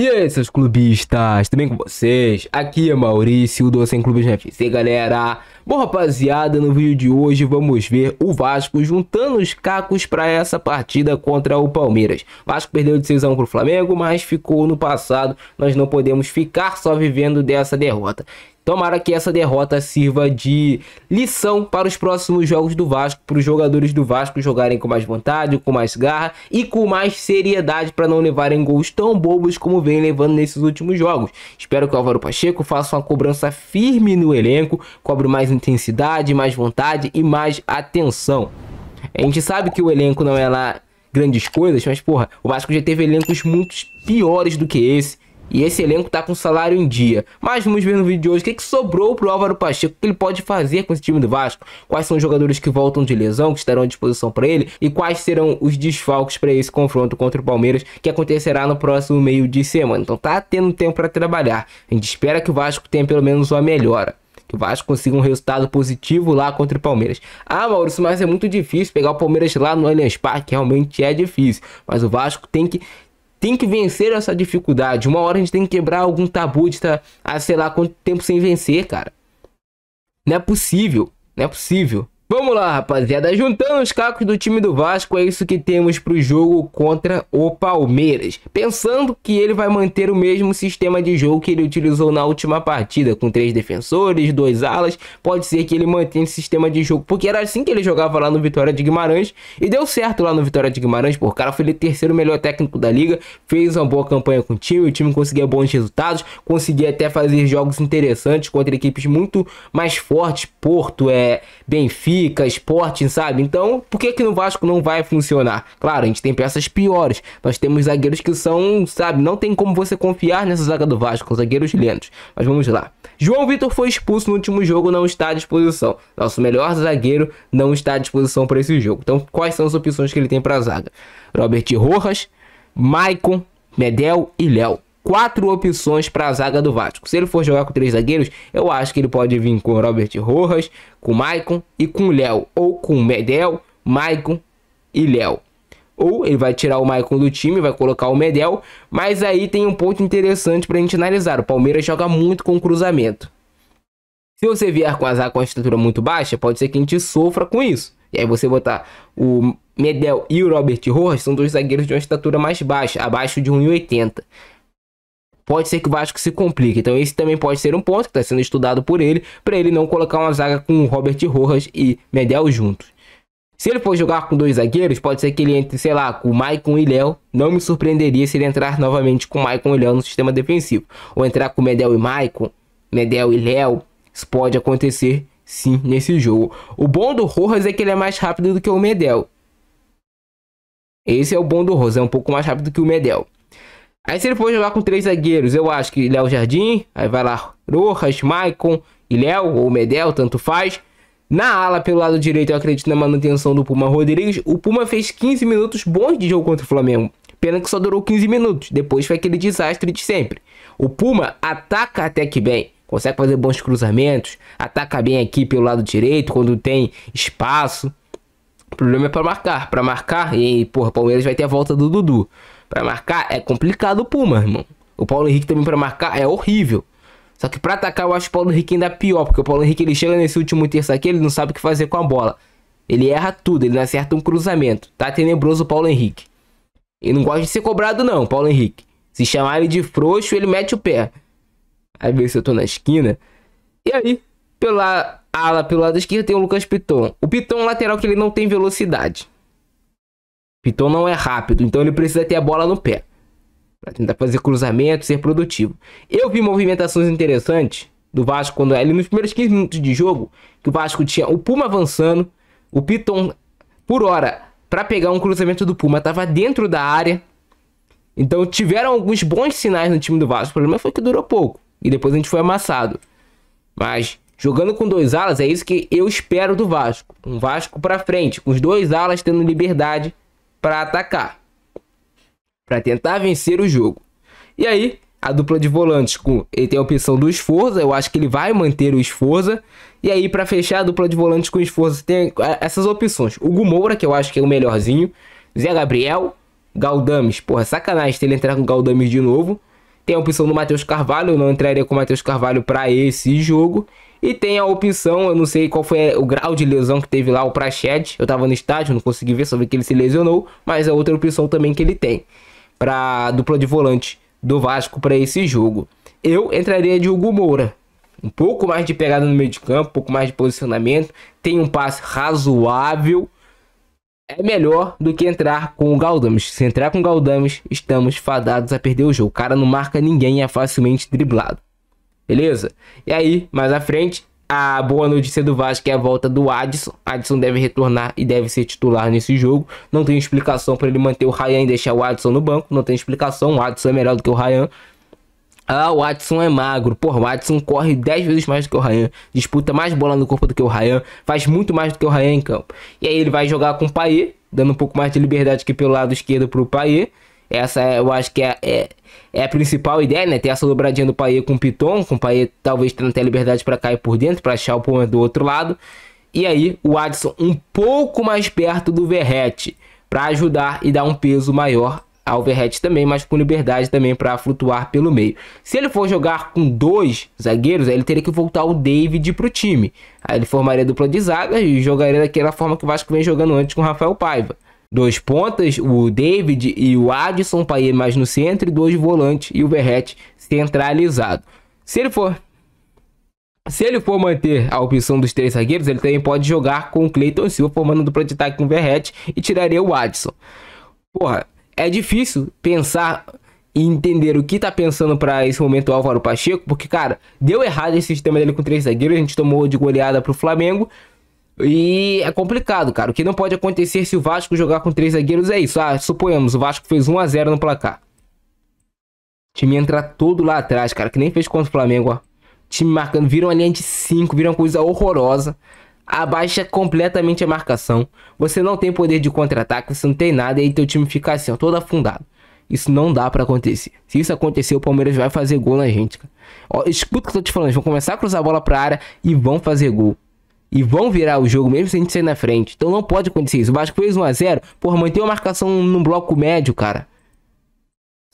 E aí, seus clubistas, tudo bem com vocês? Aqui é Maurício do Sem Clubes na FC, galera. Bom, rapaziada, no vídeo de hoje vamos ver o Vasco juntando os cacos para essa partida contra o Palmeiras. O Vasco perdeu de 6 x 1 pro Flamengo, mas ficou no passado. Nós não podemos ficar só vivendo dessa derrota. Tomara que essa derrota sirva de lição para os próximos jogos do Vasco, para os jogadores do Vasco jogarem com mais vontade, com mais garra e com mais seriedade para não levarem gols tão bobos como vem levando nesses últimos jogos. Espero que o Álvaro Pacheco faça uma cobrança firme no elenco, cobre mais intensidade, mais vontade e mais atenção. A gente sabe que o elenco não é lá grandes coisas, mas porra, o Vasco já teve elencos muito piores do que esse. E esse elenco tá com salário em dia. Mas vamos ver no vídeo de hoje o que, que sobrou pro Álvaro Pacheco, o que ele pode fazer com esse time do Vasco, quais são os jogadores que voltam de lesão, que estarão à disposição para ele e quais serão os desfalques para esse confronto contra o Palmeiras que acontecerá no próximo meio de semana. Então tá tendo tempo para trabalhar. A gente espera que o Vasco tenha pelo menos uma melhora que o Vasco consiga um resultado positivo lá contra o Palmeiras. Ah, Maurício, mas é muito difícil pegar o Palmeiras lá no Allianz Parque, realmente é difícil, mas o Vasco tem que tem que vencer essa dificuldade. Uma hora a gente tem que quebrar algum tabu de estar, tá, ah, sei lá, quanto tempo sem vencer, cara. Não é possível, não é possível. Vamos lá, rapaziada. Juntando os cacos do time do Vasco, é isso que temos para o jogo contra o Palmeiras. Pensando que ele vai manter o mesmo sistema de jogo que ele utilizou na última partida, com três defensores, dois alas, pode ser que ele mantenha esse sistema de jogo, porque era assim que ele jogava lá no Vitória de Guimarães, e deu certo lá no Vitória de Guimarães, o cara, foi ele terceiro melhor técnico da liga, fez uma boa campanha com o time, o time conseguia bons resultados, conseguia até fazer jogos interessantes contra equipes muito mais fortes, Porto, é, Benfica, Benfica, Sporting, sabe? Então, por que que no Vasco não vai funcionar? Claro, a gente tem peças piores. Nós temos zagueiros que são, sabe, não tem como você confiar nessa zaga do Vasco, zagueiros lentos. Mas vamos lá. João Vitor foi expulso no último jogo, não está à disposição. Nosso melhor zagueiro não está à disposição para esse jogo. Então, quais são as opções que ele tem para a zaga? Robert Rojas, Maicon, Medel e Léo quatro opções para a zaga do Vasco. Se ele for jogar com três zagueiros, eu acho que ele pode vir com Robert Rojas, com Maicon e com Léo. Ou com Medel, Maicon e Léo. Ou ele vai tirar o Maicon do time, vai colocar o Medel. Mas aí tem um ponto interessante para a gente analisar. O Palmeiras joga muito com cruzamento. Se você vier com a zaga com a estrutura muito baixa, pode ser que a gente sofra com isso. E aí você botar o Medel e o Robert Rojas são dois zagueiros de uma estatura mais baixa, abaixo de 1,80 pode ser que o Vasco se complique. Então esse também pode ser um ponto que está sendo estudado por ele, para ele não colocar uma zaga com o Robert Rojas e Medel juntos. Se ele for jogar com dois zagueiros, pode ser que ele entre, sei lá, com o Maicon e Léo. Não me surpreenderia se ele entrar novamente com o Maicon e Léo no sistema defensivo. Ou entrar com Medel e Maicon, Medel e Léo. Isso pode acontecer, sim, nesse jogo. O bom do Rojas é que ele é mais rápido do que o Medel. Esse é o bom do Rojas, é um pouco mais rápido que o Medel. Aí se ele for jogar com três zagueiros, eu acho que Léo Jardim, aí vai lá Rojas, Maicon e Léo, ou Medel, tanto faz. Na ala, pelo lado direito, eu acredito na manutenção do Puma Rodrigues. O Puma fez 15 minutos bons de jogo contra o Flamengo. Pena que só durou 15 minutos. Depois foi aquele desastre de sempre. O Puma ataca até que bem. Consegue fazer bons cruzamentos. Ataca bem aqui pelo lado direito, quando tem espaço. O problema é para marcar. Para marcar, e porra, o Palmeiras vai ter a volta do Dudu. Para marcar é complicado o Puma, irmão. O Paulo Henrique também para marcar é horrível. Só que para atacar eu acho o Paulo Henrique ainda pior, porque o Paulo Henrique ele chega nesse último terço aqui, ele não sabe o que fazer com a bola. Ele erra tudo, ele não acerta um cruzamento. Tá tenebroso o Paulo Henrique. Ele não gosta de ser cobrado não, Paulo Henrique. Se chamar ele de frouxo, ele mete o pé. Aí vê se eu tô na esquina. E aí, pela ala, pelo lado esquerdo tem o Lucas Piton. O Piton é um lateral que ele não tem velocidade. Piton não é rápido, então ele precisa ter a bola no pé. Para tentar fazer cruzamento, ser produtivo. Eu vi movimentações interessantes do Vasco quando ele nos primeiros 15 minutos de jogo, que o Vasco tinha o Puma avançando, o Piton por hora para pegar um cruzamento do Puma estava dentro da área. Então tiveram alguns bons sinais no time do Vasco. O problema foi que durou pouco e depois a gente foi amassado. Mas jogando com dois alas é isso que eu espero do Vasco. Um Vasco para frente, com os dois alas tendo liberdade para atacar, para tentar vencer o jogo. E aí, a dupla de volantes com ele tem a opção do Esforza, eu acho que ele vai manter o Esforza. E aí para fechar a dupla de volantes com Esforza tem essas opções. O Gumoura, que eu acho que é o melhorzinho, Zé Gabriel, Galdames. Porra, sacanagem se ele entrar com Galdames de novo. Tem a opção do Matheus Carvalho, eu não entraria com o Matheus Carvalho para esse jogo. E tem a opção, eu não sei qual foi o grau de lesão que teve lá o Prached. Eu tava no estádio, não consegui ver, só vi que ele se lesionou. Mas é outra opção também que ele tem para dupla de volante do Vasco para esse jogo. Eu entraria de Hugo Moura. Um pouco mais de pegada no meio de campo, um pouco mais de posicionamento. Tem um passe razoável é melhor do que entrar com o Galdames. Se entrar com o Galdames, estamos fadados a perder o jogo. O cara não marca ninguém, é facilmente driblado. Beleza? E aí, mais à frente, a boa notícia do Vasco é a volta do Adson. Adson deve retornar e deve ser titular nesse jogo. Não tem explicação para ele manter o Ryan e deixar o Adson no banco. Não tem explicação. O Adson é melhor do que o Ryan. Ah, o Watson é magro. Porra, o Watson corre 10 vezes mais do que o Ryan. Disputa mais bola no corpo do que o Ryan. Faz muito mais do que o Ryan em campo. E aí ele vai jogar com o Paier, dando um pouco mais de liberdade aqui pelo lado esquerdo pro Paier. Essa é, eu acho que é, é, é, a principal ideia, né? Ter essa dobradinha do Paier com o Piton. Com o Paier talvez tendo até liberdade para cair por dentro, para achar o ponto do outro lado. E aí o Watson um pouco mais perto do Verrete para ajudar e dar um peso maior a overhead também, mas com liberdade também para flutuar pelo meio. Se ele for jogar com dois zagueiros, aí ele teria que voltar o David para o time. Aí ele formaria dupla de zaga e jogaria daquela forma que o Vasco vem jogando antes com o Rafael Paiva dois pontas, o David e o Adson ir mais no centro e dois volantes e o Verrete centralizado. Se ele for se ele for manter a opção dos três zagueiros, ele também pode jogar com o Cleiton Silva formando dupla de ataque com o Verrete e tiraria o Adson. Porra, é difícil pensar e entender o que tá pensando para esse momento o Álvaro Pacheco, porque, cara, deu errado esse sistema dele com três zagueiros, a gente tomou de goleada pro Flamengo. E é complicado, cara. O que não pode acontecer se o Vasco jogar com três zagueiros é isso. Ah, suponhamos, o Vasco fez 1 a 0 no placar. O time entra todo lá atrás, cara, que nem fez contra o Flamengo, ó. time marcando, viram a linha de 5, viram coisa horrorosa abaixa completamente a marcação, você não tem poder de contra-ataque, você não tem nada e aí teu time fica assim, ó, todo afundado. Isso não dá para acontecer. Se isso acontecer, o Palmeiras vai fazer gol na gente, cara. Ó, escuta o que eu tô te falando, eles vão começar a cruzar a bola pra área e vão fazer gol. E vão virar o jogo, mesmo se a gente sair na frente. Então não pode acontecer isso. O Vasco fez 1x0, porra, mantém a marcação num bloco médio, cara.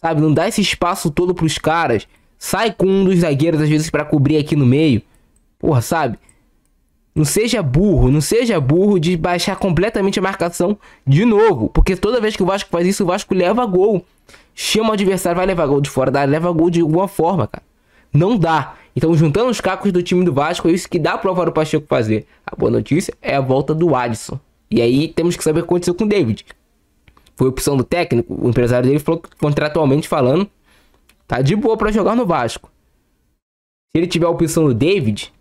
Sabe, não dá esse espaço todo pros caras. Sai com um dos zagueiros, às vezes, para cobrir aqui no meio. Porra, sabe? Não seja burro, não seja burro de baixar completamente a marcação de novo. Porque toda vez que o Vasco faz isso, o Vasco leva gol. Chama o adversário, vai levar gol de fora da área, leva gol de alguma forma, cara. Não dá. Então, juntando os cacos do time do Vasco, é isso que dá prova para o Pacheco fazer. A boa notícia é a volta do Alisson. E aí temos que saber o que aconteceu com o David. Foi opção do técnico, o empresário dele falou contratualmente falando, tá de boa para jogar no Vasco. Se ele tiver a opção do David,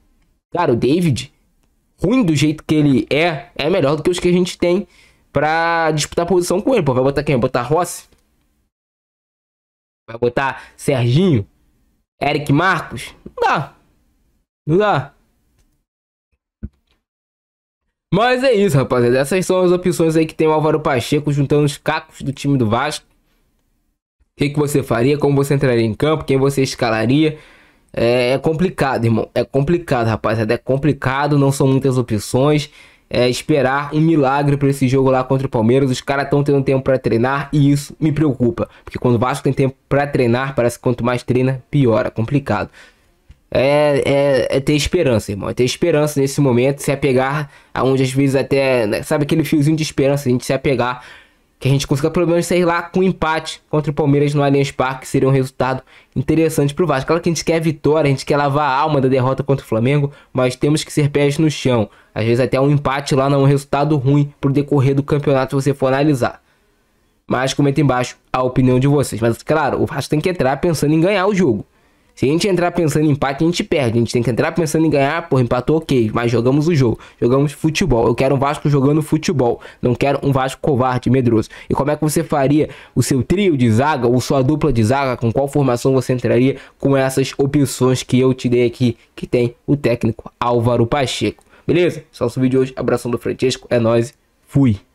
cara, o David ruim do jeito que ele é, é melhor do que os que a gente tem pra disputar posição com ele. Pô, vai botar quem? Vai botar Rossi? Vai botar Serginho? Eric Marcos? Não dá. Não dá. Mas é isso, rapaziada. Essas são as opções aí que tem o Álvaro Pacheco juntando os cacos do time do Vasco. O que, que você faria? Como você entraria em campo? Quem você escalaria? É, é complicado, irmão. É complicado, rapaziada. É complicado, não são muitas opções. É esperar um milagre para esse jogo lá contra o Palmeiras. Os caras estão tendo tempo para treinar e isso me preocupa. Porque quando o Vasco tem tempo para treinar, parece que quanto mais treina, piora. É complicado. É, é, é, ter esperança, irmão. É ter esperança nesse momento, se apegar aonde às vezes até. Né, sabe aquele fiozinho de esperança, a gente se apegar que a gente consiga pelo menos sair lá com um empate contra o Palmeiras no Allianz Parque, seria um resultado interessante para o Vasco. Claro que a gente quer a vitória, a gente quer lavar a alma da derrota contra o Flamengo, mas temos que ser pés no chão. Às vezes até um empate lá não é um resultado ruim pro decorrer do campeonato se você for analisar. Mas comenta embaixo a opinião de vocês. Mas claro, o Vasco tem que entrar pensando em ganhar o jogo. Se a gente entrar pensando em empate, a gente perde. A gente tem que entrar pensando em ganhar, porra, empatou, ok. Mas jogamos o jogo, jogamos futebol. Eu quero um Vasco jogando futebol. Não quero um Vasco covarde, medroso. E como é que você faria o seu trio de zaga ou sua dupla de zaga? Com qual formação você entraria com essas opções que eu te dei aqui, que tem o técnico Álvaro Pacheco? Beleza? Só o vídeo de hoje. Abração do Francesco. É nóis. Fui.